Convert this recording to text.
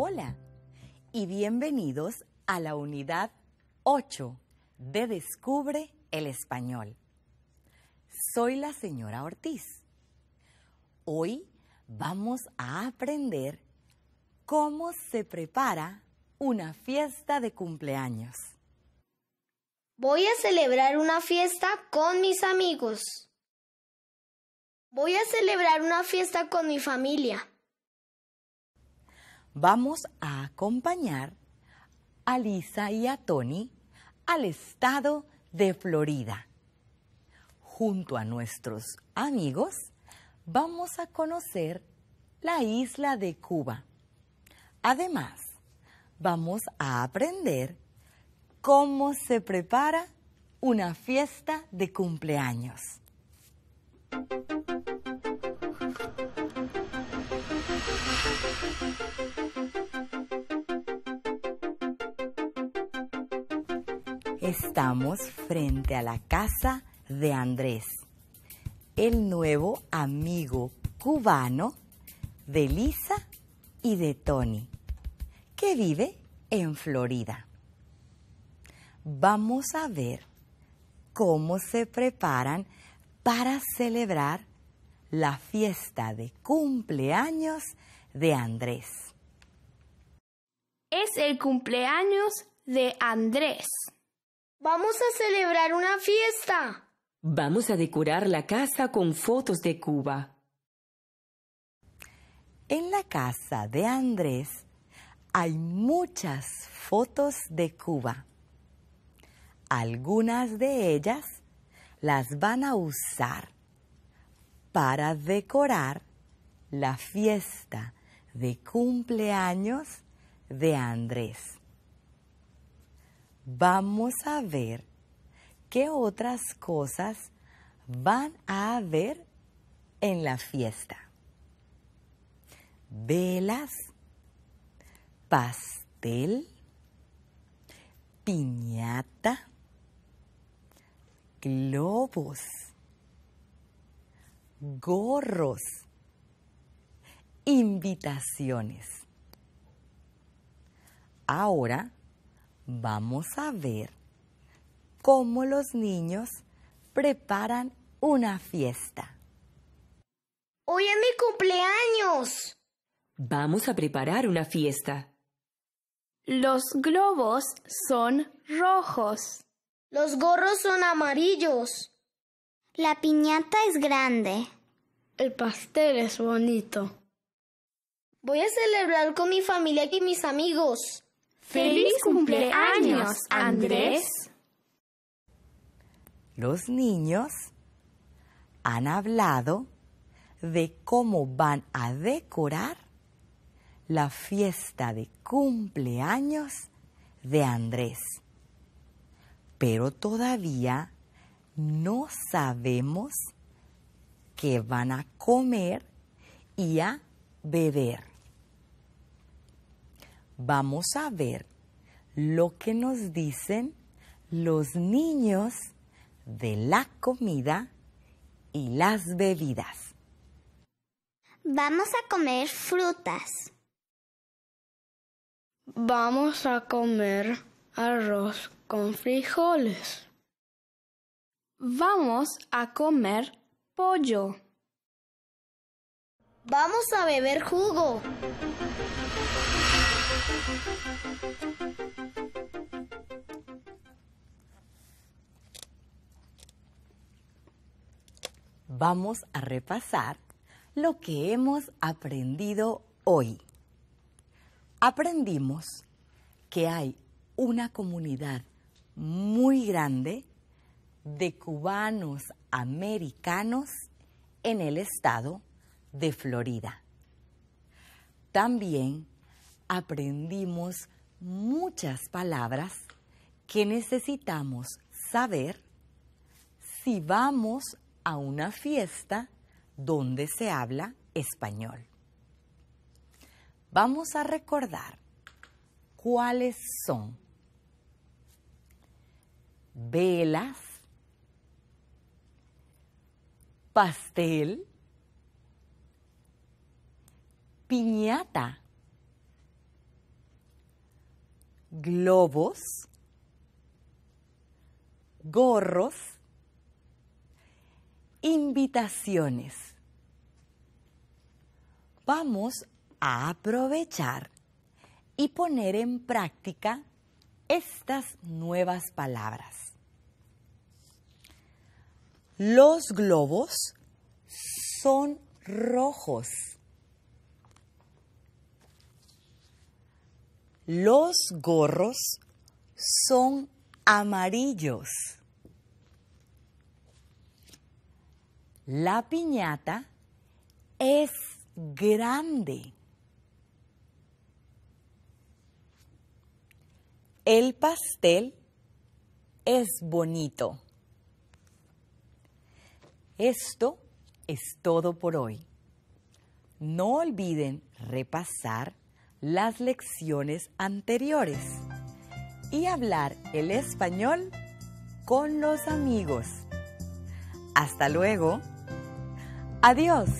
Hola y bienvenidos a la unidad 8 de Descubre el Español. Soy la señora Ortiz. Hoy vamos a aprender cómo se prepara una fiesta de cumpleaños. Voy a celebrar una fiesta con mis amigos. Voy a celebrar una fiesta con mi familia vamos a acompañar a Lisa y a Tony al estado de Florida. Junto a nuestros amigos vamos a conocer la isla de Cuba. Además, vamos a aprender cómo se prepara una fiesta de cumpleaños. Estamos frente a la casa de Andrés, el nuevo amigo cubano de Lisa y de Tony, que vive en Florida. Vamos a ver cómo se preparan para celebrar la fiesta de cumpleaños de Andrés. Es el cumpleaños de Andrés. Vamos a celebrar una fiesta. Vamos a decorar la casa con fotos de Cuba. En la casa de Andrés hay muchas fotos de Cuba. Algunas de ellas las van a usar para decorar la fiesta de cumpleaños de Andrés vamos a ver qué otras cosas van a haber en la fiesta. Velas, pastel, piñata, globos, gorros, invitaciones. Ahora vamos a ver cómo los niños preparan una fiesta. Hoy es mi cumpleaños. Vamos a preparar una fiesta. Los globos son rojos. Los gorros son amarillos. La piñata es grande. El pastel es bonito. Voy a celebrar con mi familia y mis amigos. ¡Feliz cumpleaños, Andrés! Los niños han hablado de cómo van a decorar la fiesta de cumpleaños de Andrés. Pero todavía no sabemos qué van a comer y a beber vamos a ver lo que nos dicen los niños de la comida y las bebidas. Vamos a comer frutas. Vamos a comer arroz con frijoles. Vamos a comer pollo. Vamos a beber jugo. Vamos a repasar lo que hemos aprendido hoy. Aprendimos que hay una comunidad muy grande de cubanos americanos en el estado de Florida. También aprendimos muchas palabras que necesitamos saber si vamos a una fiesta donde se habla español. Vamos a recordar cuáles son velas, pastel, piñata, globos, gorros, invitaciones. Vamos a aprovechar y poner en práctica estas nuevas palabras. Los globos son rojos. Los gorros son amarillos. La piñata es grande. El pastel es bonito. Esto es todo por hoy. No olviden repasar las lecciones anteriores y hablar el español con los amigos. Hasta luego. Adiós.